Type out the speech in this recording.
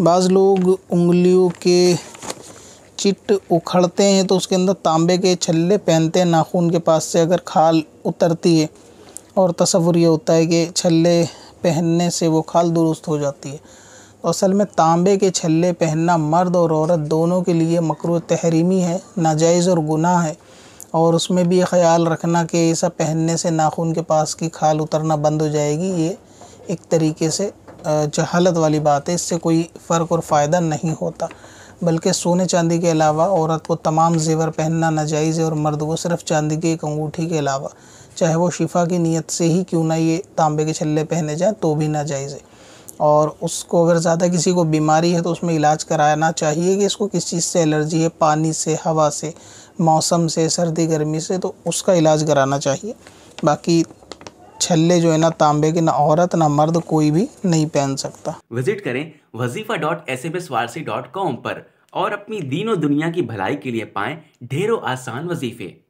बाज़ लोग उंगलियों के चिट उखड़ते हैं तो उसके अंदर तांबे के छल्ले पहनते हैं नाखून के पास से अगर खाल उतरती है और तस्वुर यह होता है कि छल्ले पहनने से वो खाल दुरुस्त हो जाती है तो असल में तांबे के छल्ले पहनना मर्द और औरत दोनों के लिए मकरू तहरीमी है नाजायज़ और गुनाह है और उसमें भी ये ख्याल रखना कि ऐसा सब पहनने से नाखून के पास की खाल उतरना बंद हो जाएगी ये एक तरीके से जहालत वाली बात है इससे कोई फ़र्क और फ़ायदा नहीं होता बल्कि सोने चांदी के अलावा औरत को तमाम जेवर पहनना नाजायज़ है और मर्द को सिर्फ चांदी की एक अंगूठी के अलावा चाहे वो शिफा की नीयत से ही क्यों ना ये तांबे के छल्ले पहने जाएँ तो भी नाजायज़ है और उसको अगर ज़्यादा किसी को बीमारी है तो उसमें इलाज कराना चाहिए कि इसको किस चीज़ से एलर्जी है पानी से हवा से मौसम से सर्दी गर्मी से तो उसका इलाज कराना चाहिए बाकी छल्ले जो है ना तांबे के ना औरत ना मर्द कोई भी नहीं पहन सकता विजिट करें Wazifa dot S M S Warsi dot com पर और अपनी दीनों दुनिया की भलाई के लिए पाएं ढेरों आसान वजीफे